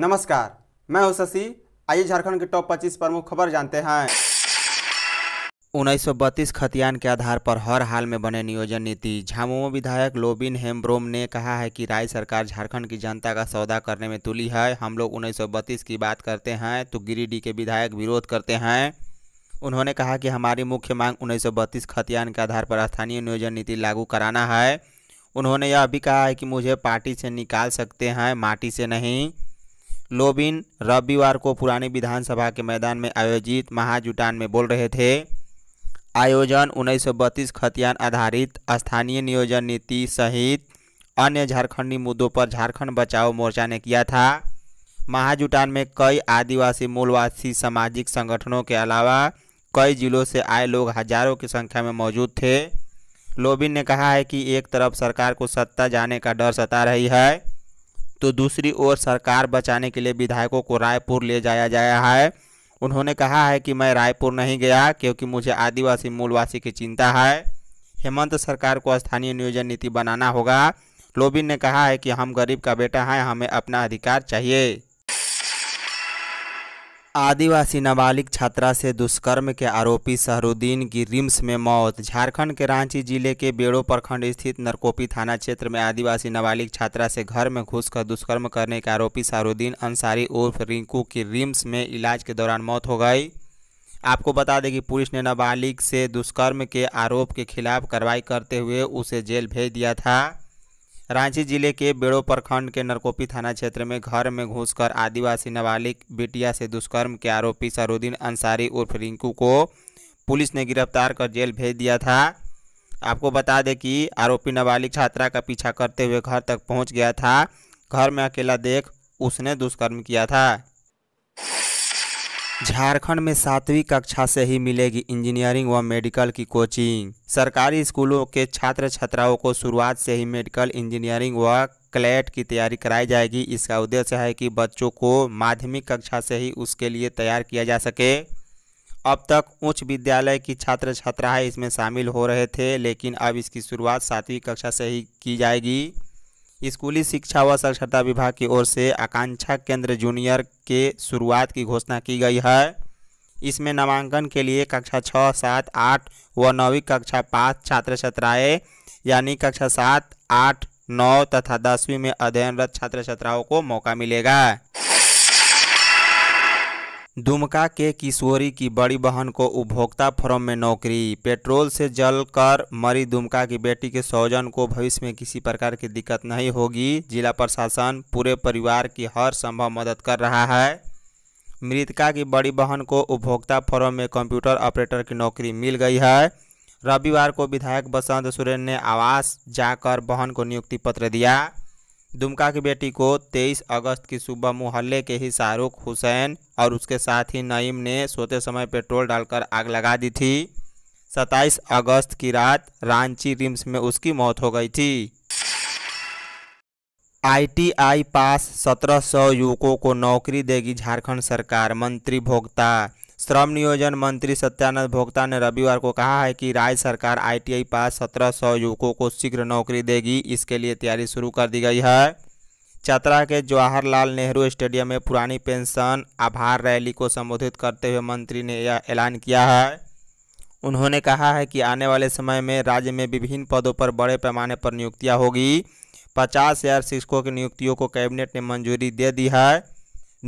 नमस्कार मैं हूं शशि आइए झारखंड के टॉप 25 प्रमुख खबर जानते हैं उन्नीस खतियान के आधार पर हर हाल में बने नियोजन नीति झामुमो विधायक लोबिन हेम्ब्रोम ने कहा है कि राज्य सरकार झारखंड की जनता का सौदा करने में तुली है हम लोग उन्नीस की बात करते हैं तो गिरिडीह के विधायक विरोध करते हैं उन्होंने कहा कि हमारी मुख्य मांग उन्नीस खतियान के आधार पर स्थानीय नियोजन नीति लागू कराना है उन्होंने यह भी कहा है कि मुझे पार्टी से निकाल सकते हैं माटी से नहीं लोबिन रविवार को पुरानी विधानसभा के मैदान में आयोजित महाजुटान में बोल रहे थे आयोजन 1932 खतियान आधारित स्थानीय नियोजन नीति सहित अन्य झारखंडी मुद्दों पर झारखंड बचाओ मोर्चा ने किया था महाजुटान में कई आदिवासी मूलवासी सामाजिक संगठनों के अलावा कई जिलों से आए लोग हजारों की संख्या में मौजूद थे लोबिन ने कहा है कि एक तरफ सरकार को सत्ता जाने का डर सता रही है तो दूसरी ओर सरकार बचाने के लिए विधायकों को रायपुर ले जाया गया है उन्होंने कहा है कि मैं रायपुर नहीं गया क्योंकि मुझे आदिवासी मूलवासी की चिंता है हेमंत सरकार को स्थानीय नियोजन नीति बनाना होगा लोबिन ने कहा है कि हम गरीब का बेटा हैं हमें अपना अधिकार चाहिए आदिवासी नाबालिग छात्रा से दुष्कर्म के आरोपी सहरुद्दीन की रिम्स में मौत झारखंड के रांची जिले के बेड़ो प्रखंड स्थित नरकोपी थाना क्षेत्र में आदिवासी नाबालिग छात्रा से घर में घुसकर दुष्कर्म करने के आरोपी सहरुद्दीन अंसारी उर्फ रिंकू की रिम्स में इलाज के दौरान मौत हो गई आपको बता दें कि पुलिस ने नाबालिग से दुष्कर्म के आरोप के खिलाफ कार्रवाई करते हुए उसे जेल भेज दिया था रांची जिले के बेड़ो प्रखंड के नरकोपी थाना क्षेत्र में घर में घुसकर आदिवासी नाबालिग बेटिया से दुष्कर्म के आरोपी सरुद्दीन अंसारी उर्फ रिंकू को पुलिस ने गिरफ्तार कर जेल भेज दिया था आपको बता दें कि आरोपी नाबालिग छात्रा का पीछा करते हुए घर तक पहुंच गया था घर में अकेला देख उसने दुष्कर्म किया था झारखंड में सातवीं कक्षा से ही मिलेगी इंजीनियरिंग व मेडिकल की कोचिंग सरकारी स्कूलों के छात्र छात्राओं को शुरुआत से ही मेडिकल इंजीनियरिंग व क्लेट की तैयारी कराई जाएगी इसका उद्देश्य है कि बच्चों को माध्यमिक कक्षा से ही उसके लिए तैयार किया जा सके अब तक उच्च विद्यालय की छात्र छात्राएं इसमें शामिल हो रहे थे लेकिन अब इसकी शुरुआत सातवीं कक्षा से ही की जाएगी स्कूली शिक्षा व साक्षरता विभाग की ओर से आकांक्षा केंद्र जूनियर के शुरुआत की घोषणा की गई है इसमें नामांकन के लिए कक्षा छः सात आठ व नौवीं कक्षा पाँच छात्र छात्राएँ यानी कक्षा सात आठ नौ तथा दसवीं में अध्ययनरत छात्र छात्राओं को मौका मिलेगा दुमका के किशोरी की बड़ी बहन को उपभोक्ता फर्म में नौकरी पेट्रोल से जलकर मरी दुमका की बेटी के सौजन को भविष्य में किसी प्रकार की दिक्कत नहीं होगी जिला प्रशासन पूरे परिवार की हर संभव मदद कर रहा है मृतका की बड़ी बहन को उपभोक्ता फर्म में कंप्यूटर ऑपरेटर की नौकरी मिल गई है रविवार को विधायक बसंत सुरेन ने आवास जाकर बहन को नियुक्ति पत्र दिया दुमका की बेटी को 23 अगस्त की सुबह मोहल्ले के ही शाहरुख हुसैन और उसके साथ ही नईम ने सोते समय पेट्रोल डालकर आग लगा दी थी 27 अगस्त की रात रांची रिम्स में उसकी मौत हो गई थी आईटीआई पास 1700 युवकों को नौकरी देगी झारखंड सरकार मंत्री भोक्ता श्रम नियोजन मंत्री सत्यानंद भोक्ता ने रविवार को कहा है कि राज्य सरकार आईटीआई पास 1700 युवकों को शीघ्र नौकरी देगी इसके लिए तैयारी शुरू कर दी गई है चतरा के जवाहरलाल नेहरू स्टेडियम में पुरानी पेंशन आभार रैली को संबोधित करते हुए मंत्री ने यह ऐलान किया है उन्होंने कहा है कि आने वाले समय में राज्य में विभिन्न पदों पर बड़े पैमाने पर नियुक्तियां होगी पचास हज़ार शिक्षकों की नियुक्तियों को कैबिनेट ने मंजूरी दे दी है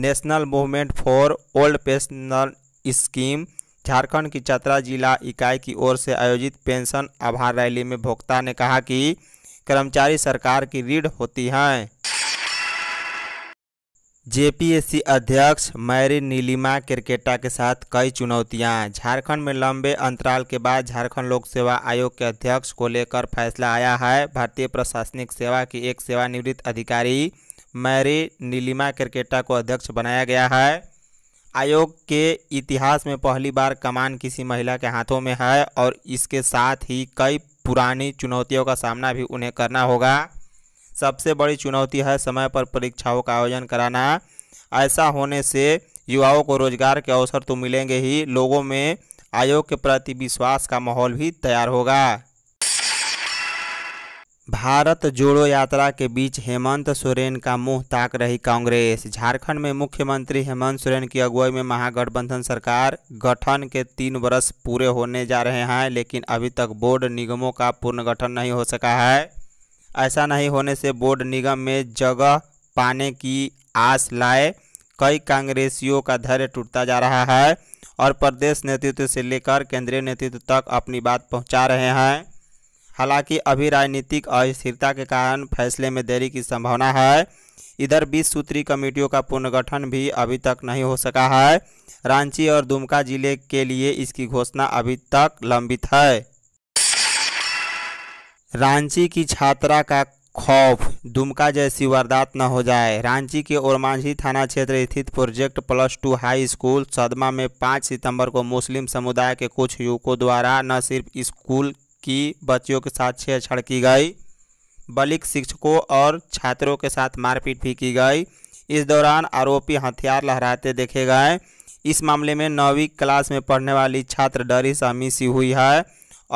national movement for old pensioner scheme Jharkhand की चतरा जिला इकाई की ओर से आयोजित पेंशन आभार रैली में भोक्ता ने कहा कि कर्मचारी सरकार की रीढ़ होती हैं जेपीएससी अध्यक्ष मैरी नीलिमा क्रिकेटा के साथ कई चुनौतियां झारखंड में लंबे अंतराल के बाद झारखंड लोक सेवा आयोग के अध्यक्ष को लेकर फैसला आया है भारतीय प्रशासनिक सेवा की एक सेवानिवृत्त अधिकारी मैरी नीलिमा क्रिकेटा को अध्यक्ष बनाया गया है आयोग के इतिहास में पहली बार कमान किसी महिला के हाथों में है और इसके साथ ही कई पुरानी चुनौतियों का सामना भी उन्हें करना होगा सबसे बड़ी चुनौती है समय पर परीक्षाओं का आयोजन कराना ऐसा होने से युवाओं को रोजगार के अवसर तो मिलेंगे ही लोगों में आयोग के प्रति विश्वास का माहौल भी तैयार होगा भारत जोड़ो यात्रा के बीच हेमंत सोरेन का मुंह ताक रही कांग्रेस झारखंड में मुख्यमंत्री हेमंत सोरेन की अगुवाई में महागठबंधन सरकार गठन के तीन वर्ष पूरे होने जा रहे हैं लेकिन अभी तक बोर्ड निगमों का पुनर्गठन नहीं हो सका है ऐसा नहीं होने से बोर्ड निगम में जगह पाने की आस लाए कई कांग्रेसियों का धैर्य टूटता जा रहा है और प्रदेश नेतृत्व से लेकर केंद्रीय नेतृत्व तक अपनी बात पहुँचा रहे हैं हालांकि अभी राजनीतिक अस्थिरता के कारण फैसले में देरी की संभावना है इधर बीस सूत्री कमेटियों का पुनर्गठन भी अभी तक नहीं हो सका है रांची और दुमका जिले के लिए इसकी घोषणा अभी तक लंबित है रांची की छात्रा का खौफ दुमका जैसी वारदात न हो जाए रांची के ओरमांझी थाना क्षेत्र स्थित project plus two high school Sadma में 5 सितंबर को मुस्लिम समुदाय के कुछ युवकों द्वारा न सिर्फ स्कूल की बच्चियों के साथ छेड़छाड़ की गई बलिक शिक्षकों और छात्रों के साथ मारपीट भी की गई इस दौरान आरोपी हथियार लहराते देखे गए इस मामले में नौवीं क्लास में पढ़ने वाली छात्र डरी सहमी सी हुई है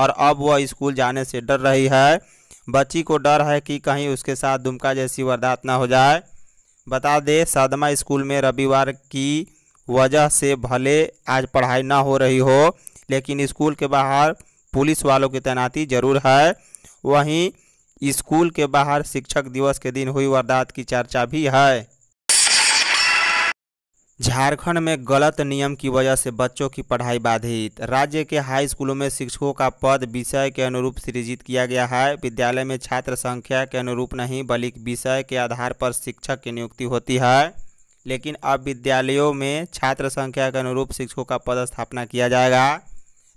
और अब वह स्कूल जाने से डर रही है बच्ची को डर है कि कहीं उसके साथ दुमका जैसी वारदात ना हो जाए बता दें सदमा स्कूल में रविवार की वजह से भले आज पढ़ाई ना हो रही हो लेकिन स्कूल के बाहर पुलिस वालों की तैनाती जरूर है वहीं स्कूल के बाहर शिक्षक दिवस के दिन हुई वारदात की चर्चा भी है झारखंड में गलत नियम की वजह से बच्चों की पढ़ाई बाधित राज्य के हाई स्कूलों में शिक्षकों का पद विषय के अनुरूप सृजित किया गया है विद्यालय में छात्र संख्या के अनुरूप नहीं बल्कि विषय के आधार पर शिक्षक की नियुक्ति होती है लेकिन अब विद्यालयों में छात्र संख्या के अनुरूप शिक्षकों का पद स्थापना किया जाएगा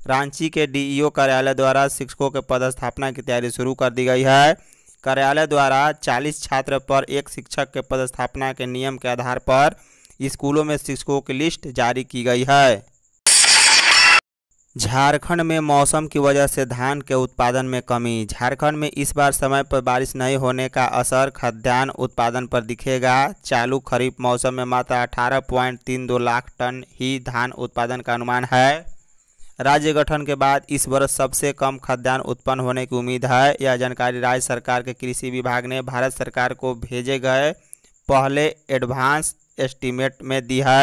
रांची के डीईओ कार्यालय द्वारा शिक्षकों के पदस्थापना की तैयारी शुरू कर दी गई है कार्यालय द्वारा 40 छात्र पर एक शिक्षक के पदस्थापना के नियम के आधार पर स्कूलों में शिक्षकों की लिस्ट जारी की गई है झारखंड में मौसम की वजह से धान के उत्पादन में कमी झारखंड में इस बार समय पर बारिश नहीं होने का असर खाद्यान्न उत्पादन पर दिखेगा चालू खरीफ मौसम में मात्र अठारह पॉइंट तीन दो लाख टन ही धान उत्पादन का अनुमान है राज्य गठन के बाद इस वर्ष सबसे कम खाद्यान्न उत्पन्न होने की उम्मीद है यह जानकारी राज्य सरकार के कृषि विभाग ने भारत सरकार को भेजे गए पहले एडवांस एस्टीमेट में दी है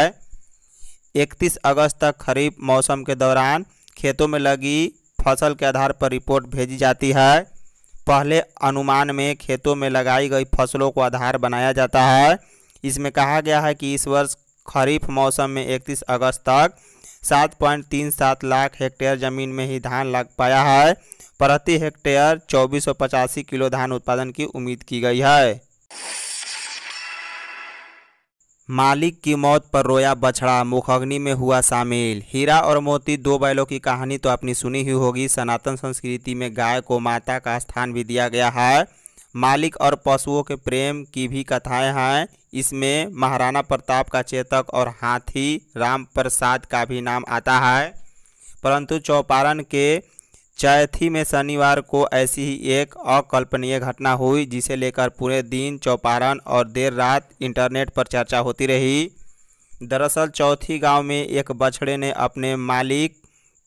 31 अगस्त तक खरीफ मौसम के दौरान खेतों में लगी फसल के आधार पर रिपोर्ट भेजी जाती है पहले अनुमान में खेतों में लगाई गई फसलों को आधार बनाया जाता है इसमें कहा गया है कि इस वर्ष खरीफ मौसम में 31 अगस्त तक सात पॉइंट तीन सात लाख हेक्टेयर जमीन में ही धान लग पाया है प्रति हेक्टेयर चौबीस किलो धान उत्पादन की उम्मीद की गई है मालिक की मौत पर रोया बछड़ा मुखग्नि में हुआ शामिल हीरा और मोती दो बैलों की कहानी तो आपने सुनी ही होगी सनातन संस्कृति में गाय को माता का स्थान भी दिया गया है मालिक और पशुओं के प्रेम की भी कथाएं हैं इसमें महाराणा प्रताप का चेतक और हाथी राम प्रसाद का भी नाम आता है परंतु चौपारण के चैथी में शनिवार को ऐसी ही एक अकल्पनीय घटना हुई जिसे लेकर पूरे दिन चौपारण और देर रात इंटरनेट पर चर्चा होती रही दरअसल चौथी गांव में एक बछड़े ने अपने मालिक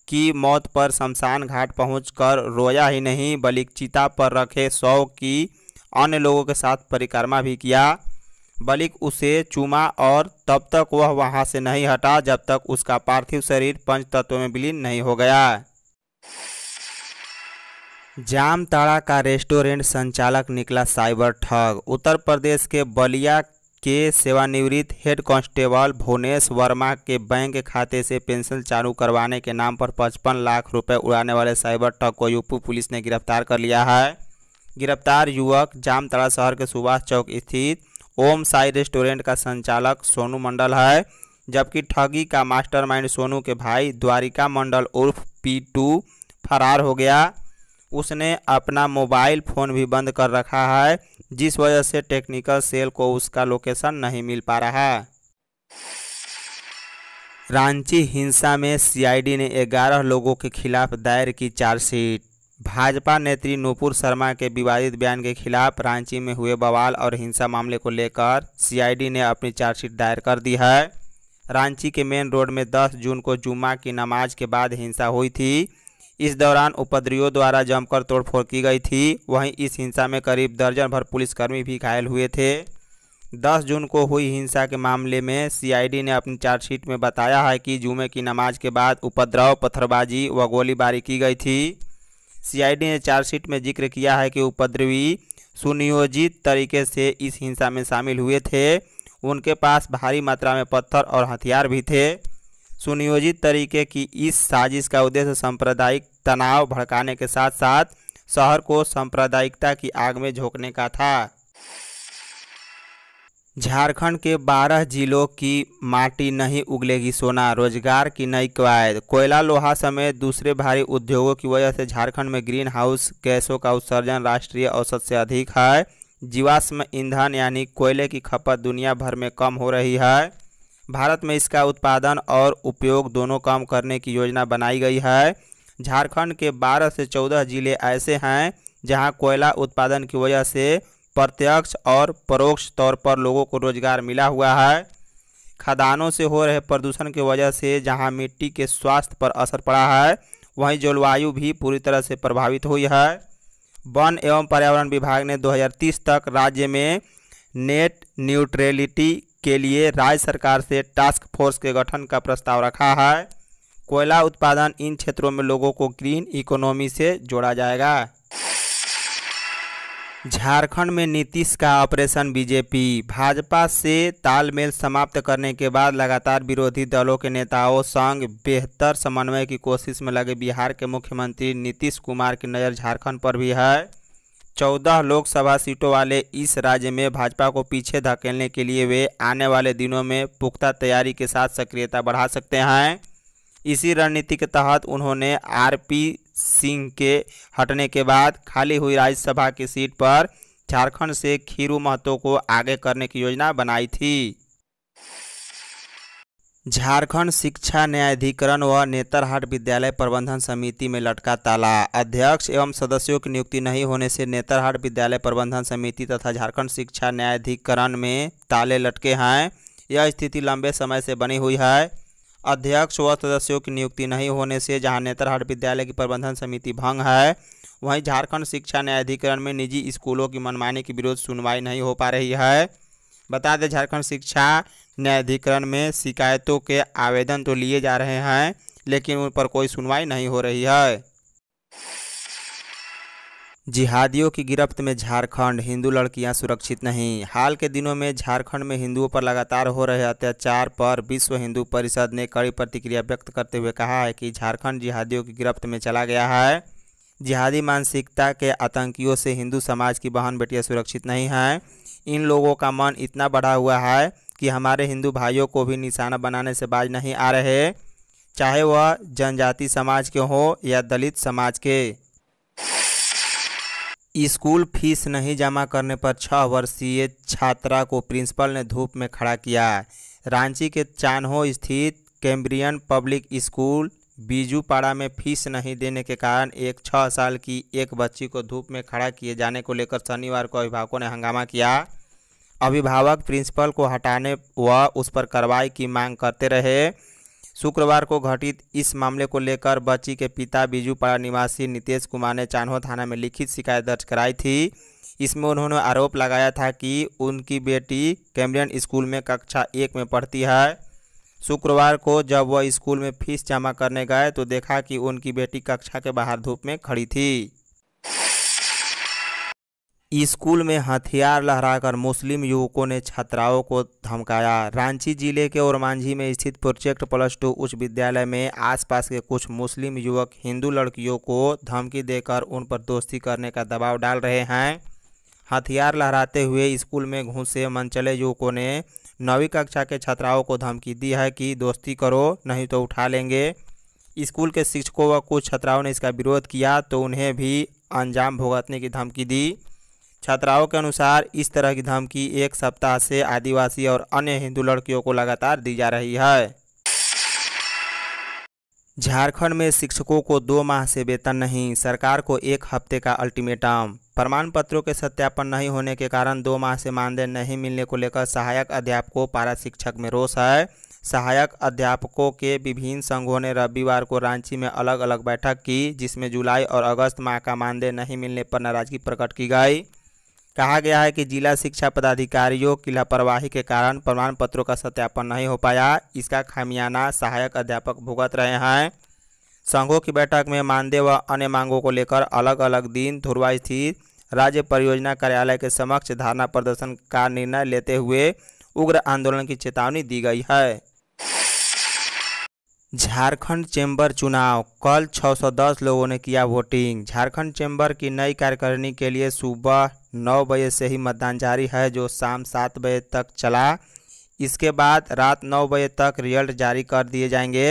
की मौत पर शमशान घाट पहुंचकर रोया ही नहीं बल्कि चिता पर रखे शव की अन्य लोगों के साथ परिक्रमा भी किया बल्कि उसे चूमा और तब तक वह वहां से नहीं हटा जब तक उसका पार्थिव शरीर पंच तत्वों में विलीन नहीं हो गया जामताड़ा का रेस्टोरेंट संचालक निकला साइबर ठग उत्तर प्रदेश के बलिया के सेवानिवृत्त हेड कांस्टेबल भुवनेश वर्मा के बैंक खाते से पेंशन चालू करवाने के नाम पर पचपन लाख रुपए उड़ाने वाले साइबर ठग को यूपी पुलिस ने गिरफ्तार कर लिया है गिरफ्तार युवक जामतड़ा शहर के सुभाष चौक स्थित ओम साई रेस्टोरेंट का संचालक सोनू मंडल है जबकि ठगी का मास्टर सोनू के भाई द्वारिका मंडल उर्फ पी फरार हो गया उसने अपना मोबाइल फ़ोन भी बंद कर रखा है जिस वजह से टेक्निकल सेल को उसका लोकेशन नहीं मिल पा रहा है रांची हिंसा में सीआईडी ने 11 लोगों के खिलाफ दायर की चार्जशीट भाजपा नेत्री नूपुर शर्मा के विवादित बयान के खिलाफ रांची में हुए बवाल और हिंसा मामले को लेकर सीआईडी ने अपनी चार्जशीट दायर कर दी है रांची के मेन रोड में 10 जून को जुम्मा की नमाज के बाद हिंसा हुई थी इस दौरान उपद्रवियों द्वारा जमकर तोड़फोड़ की गई थी वहीं इस हिंसा में करीब दर्जन भर पुलिसकर्मी भी घायल हुए थे 10 जून को हुई हिंसा के मामले में सीआईडी ने अपनी चार्जशीट में बताया है कि जुमे की नमाज के बाद उपद्रव पत्थरबाजी व गोलीबारी की गई थी सीआईडी ने चार्जशीट में जिक्र किया है कि उपद्रवी सुनियोजित तरीके से इस हिंसा में शामिल हुए थे उनके पास भारी मात्रा में पत्थर और हथियार भी थे सुनियोजित तरीके की इस साजिश का उद्देश्य सांप्रदायिक तनाव भड़काने के साथ साथ शहर को सांप्रदायिकता की आग में झोंकने का था झारखंड के 12 जिलों की माटी नहीं उगलेगी सोना रोजगार की नई कवायद कोयला लोहा समेत दूसरे भारी उद्योगों की वजह से झारखंड में ग्रीन हाउस गैसों का उत्सर्जन राष्ट्रीय औसत से अधिक है जीवाश्म ईंधन यानी कोयले की खपत दुनिया भर में कम हो रही है भारत में इसका उत्पादन और उपयोग दोनों कम करने की योजना बनाई गई है झारखंड के 12 से 14 जिले ऐसे हैं जहां कोयला उत्पादन की वजह से प्रत्यक्ष और परोक्ष तौर पर लोगों को रोजगार मिला हुआ है खदानों से हो रहे प्रदूषण की वजह से जहां मिट्टी के स्वास्थ्य पर असर पड़ा है वहीं जलवायु भी पूरी तरह से प्रभावित हुई है वन एवं पर्यावरण विभाग ने 2030 तक राज्य में नेट न्यूट्रेलिटी के लिए राज्य सरकार से टास्क फोर्स के गठन का प्रस्ताव रखा है कोयला उत्पादन इन क्षेत्रों में लोगों को ग्रीन इकोनॉमी से जोड़ा जाएगा झारखंड में नीतीश का ऑपरेशन बीजेपी भाजपा से तालमेल समाप्त करने के बाद लगातार विरोधी दलों के नेताओं संग बेहतर समन्वय की कोशिश में लगे बिहार के मुख्यमंत्री नीतीश कुमार की नज़र झारखंड पर भी है चौदह लोकसभा सीटों वाले इस राज्य में भाजपा को पीछे धकेलने के लिए वे आने वाले दिनों में पुख्ता तैयारी के साथ सक्रियता बढ़ा सकते हैं इसी रणनीति के तहत उन्होंने आरपी सिंह के हटने के बाद खाली हुई राज्यसभा की सीट पर झारखंड से खीरू महतो को आगे करने की योजना बनाई थी झारखंड शिक्षा न्यायाधिकरण व नेतरहाट विद्यालय प्रबंधन समिति में लटका ताला अध्यक्ष एवं सदस्यों की नियुक्ति नहीं होने से नेतरहाट विद्यालय प्रबंधन समिति तथा झारखंड शिक्षा न्यायाधिकरण में ताले लटके हैं यह स्थिति लंबे समय से बनी हुई है अध्यक्ष व सदस्यों की नियुक्ति नहीं होने से जहाँ नेतरहाट विद्यालय की प्रबंधन समिति भंग है वहीं झारखंड शिक्षा न्यायाधिकरण में निजी स्कूलों की मनमानी के विरोध सुनवाई नहीं हो पा रही है बता दें झारखंड शिक्षा न्यायाधिकरण में शिकायतों के आवेदन तो लिए जा रहे हैं लेकिन उन पर कोई सुनवाई नहीं हो रही है जिहादियों की गिरफ्त में झारखंड हिंदू लड़कियां सुरक्षित नहीं हाल के दिनों में झारखंड में हिंदुओं पर लगातार हो रहे अत्याचार पर विश्व हिंदू परिषद ने कड़ी प्रतिक्रिया व्यक्त करते हुए कहा है कि झारखंड जिहादियों की गिरफ्त में चला गया है जिहादी मानसिकता के आतंकियों से हिंदू समाज की बहन बेटियाँ सुरक्षित नहीं हैं इन लोगों का मन इतना बढ़ा हुआ है कि हमारे हिंदू भाइयों को भी निशाना बनाने से बाज नहीं आ रहे चाहे वह जनजाति समाज के हों या दलित समाज के स्कूल फीस नहीं जमा करने पर छः वर्षीय छात्रा को प्रिंसिपल ने धूप में खड़ा किया रांची के चानहो स्थित कैम्ब्रियन पब्लिक स्कूल बीजूपाड़ा में फीस नहीं देने के कारण एक छः साल की एक बच्ची को धूप में खड़ा किए जाने को लेकर शनिवार को अभिभावकों ने हंगामा किया অভিভাবক প্রিন্সিপাল কো হটানে ও উসপর কারওয়াই কি মাং করতে ਰਹে শুক্রবার কো ঘটিত ইস মামলে কো লেকার বাচি কে পিতা বিজু পরানিবাসী নিतेश কুমার নে চানহো থানা মে লিখিত শিকার দজ করাই থি ইসমে উনহোন নে আরোপ লাগায়া থা কি উনকি বেটি ক্যামব্রিয়ান স্কুল মে कक्षा 1 মে পড়তি হায় শুক্রবার কো জব ও স্কুল মে ফিস জমা করনে গায় তো দেখা কি উনকি বেটি कक्षा কে বাহার ধূপ মে খড়ি থি स्कूल में हथियार लहराकर मुस्लिम युवकों ने छात्राओं को धमकाया रांची जिले के और मांझी में स्थित प्रोजेक्ट प्लस टू उच्च विद्यालय में आसपास के कुछ मुस्लिम युवक हिंदू लड़कियों को धमकी देकर उन पर दोस्ती करने का दबाव डाल रहे हैं हथियार लहराते हुए स्कूल में घुसे मनचले युवकों ने नौवीं कक्षा के छात्राओं को धमकी दी है कि दोस्ती करो नहीं तो उठा लेंगे स्कूल के शिक्षकों व कुछ छात्राओं ने इसका विरोध किया तो उन्हें भी अंजाम भुगतने की धमकी दी छात्राओं के अनुसार इस तरह की धमकी एक सप्ताह से आदिवासी और अन्य हिंदू लड़कियों को लगातार दी जा रही है झारखंड में शिक्षकों को दो माह से वेतन नहीं सरकार को एक हफ्ते का अल्टीमेटम प्रमाण पत्रों के सत्यापन नहीं होने के कारण दो माह से मानदेय नहीं मिलने को लेकर सहायक अध्यापकों पारा शिक्षक में रोष है सहायक अध्यापकों के विभिन्न संघों ने रविवार को रांची में अलग अलग बैठक की जिसमें जुलाई और अगस्त माह का मानदेय नहीं मिलने पर नाराजगी प्रकट की गई कहा गया है कि जिला शिक्षा पदाधिकारियों की लापरवाही के कारण प्रमाण पत्रों का सत्यापन नहीं हो पाया इसका खामियाना सहायक अध्यापक भुगत रहे हैं संघों की बैठक में मानदेय व अन्य मांगों को लेकर अलग अलग दिन धुरवा स्थित राज्य परियोजना कार्यालय के समक्ष धरना प्रदर्शन का निर्णय लेते हुए उग्र आंदोलन की चेतावनी दी गई है झारखंड चैम्बर चुनाव कल 610 लोगों ने किया वोटिंग झारखंड चैम्बर की नई कार्यकारिणी के लिए सुबह नौ बजे से ही मतदान जारी है जो शाम सात बजे तक चला इसके बाद रात नौ बजे तक रिजल्ट जारी कर दिए जाएंगे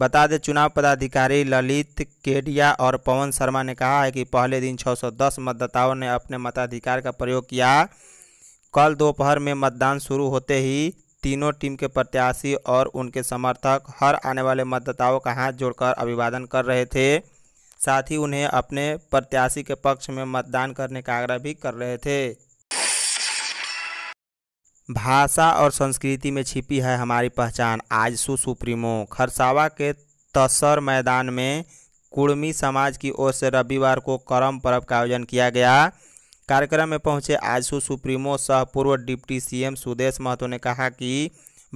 बता दें चुनाव पदाधिकारी ललित केडिया और पवन शर्मा ने कहा है कि पहले दिन 610 मतदाताओं ने अपने मताधिकार का प्रयोग किया कल दोपहर में मतदान शुरू होते ही तीनों टीम के प्रत्याशी और उनके समर्थक हर आने वाले मतदाताओं का हाथ जोड़कर अभिवादन कर रहे थे साथ ही उन्हें अपने प्रत्याशी के पक्ष में मतदान करने का आग्रह भी कर रहे थे भाषा और संस्कृति में छिपी है हमारी पहचान आज सुप्रीमो खरसावा के तसर मैदान में कुड़मी समाज की ओर से रविवार को करम पर्व का आयोजन किया गया कार्यक्रम में पहुंचे आजसू सुप्रीमो सह पूर्व डिप्टी सीएम सुदेश महतो ने कहा कि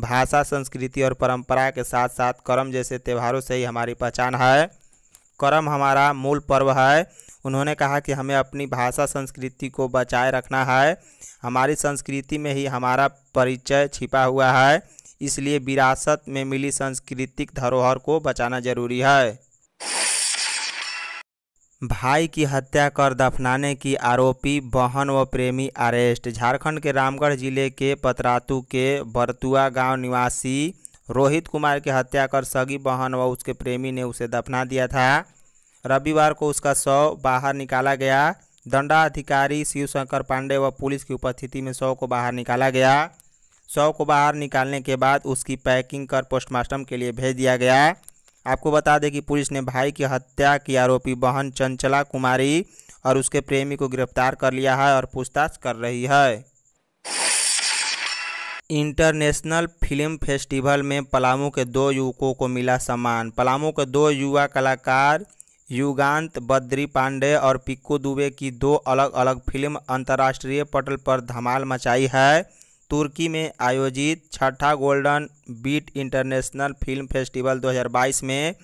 भाषा संस्कृति और परंपरा के साथ साथ करम जैसे त्यौहारों से ही हमारी पहचान है करम हमारा मूल पर्व है उन्होंने कहा कि हमें अपनी भाषा संस्कृति को बचाए रखना है हमारी संस्कृति में ही हमारा परिचय छिपा हुआ है इसलिए विरासत में मिली सांस्कृतिक धरोहर को बचाना जरूरी है भाई की हत्या कर दफनाने की आरोपी बहन व प्रेमी अरेस्ट झारखंड के रामगढ़ जिले के पतरातू के बरतुआ गांव निवासी रोहित कुमार की हत्या कर सगी बहन व उसके प्रेमी ने उसे दफना दिया था रविवार को उसका शव बाहर निकाला गया दंडाधिकारी अधिकारी शिवशंकर पांडे व पुलिस की उपस्थिति में शव को बाहर निकाला गया शव को बाहर निकालने के बाद उसकी पैकिंग कर पोस्टमार्टम के लिए भेज दिया गया आपको बता दें कि पुलिस ने भाई की हत्या की आरोपी बहन चंचला कुमारी और उसके प्रेमी को गिरफ्तार कर लिया है और पूछताछ कर रही है इंटरनेशनल फिल्म फेस्टिवल में पलामू के दो युवकों को मिला सम्मान पलामू के दो युवा कलाकार युगांत बद्री पांडे और पिक्कू दुबे की दो अलग अलग फिल्म अंतर्राष्ट्रीय पटल पर धमाल मचाई है तुर्की में आयोजित छठा golden beat international film festival 2022 में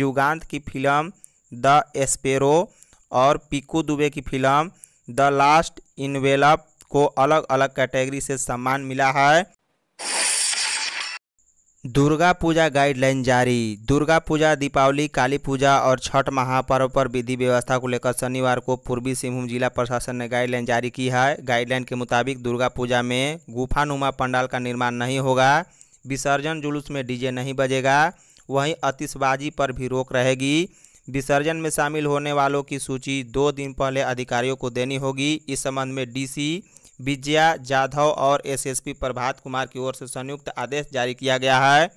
युगांत की फिल्म द एस्पेरो और पिकू दुबे की फिल्म द लास्ट इनवेलप को अलग अलग कैटेगरी से सम्मान मिला है दुर्गा पूजा गाइडलाइन जारी दुर्गा पूजा दीपावली काली पूजा और छठ महापर्व पर विधि व्यवस्था को लेकर शनिवार को पूर्वी सिंहभूम जिला प्रशासन ने गाइडलाइन जारी की है गाइडलाइन के मुताबिक दुर्गा पूजा में गुफानुमा पंडाल का निर्माण नहीं होगा विसर्जन जुलूस में डीजे नहीं बजेगा वहीं अतिशबाजी पर भी रोक रहेगी विसर्जन में शामिल होने वालों की सूची दो दिन पहले अधिकारियों को देनी होगी इस संबंध में डीसी विजया जाधव और एसएसपी प्रभात कुमार की ओर से संयुक्त आदेश जारी किया गया है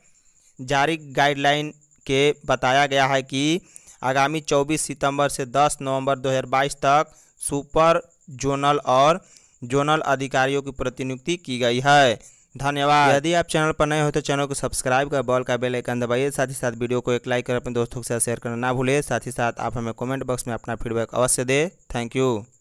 जारी गाइडलाइन के बताया गया है कि आगामी 24 सितंबर से 10 नवंबर 2022 तक सुपर जोनल और जोनल अधिकारियों की प्रतिनियुक्ति की गई है धन्यवाद यदि आप चैनल पर नए हो तो चैनल को सब्सक्राइब कर बॉल का बेल आइकन दबाइए साथ ही साथ वीडियो को एक लाइक कर अपने दोस्तों के साथ शेयर करना ना भूलें साथ ही साथ आप हमें कमेंट बॉक्स में अपना फीडबैक अवश्य दें थैंक यू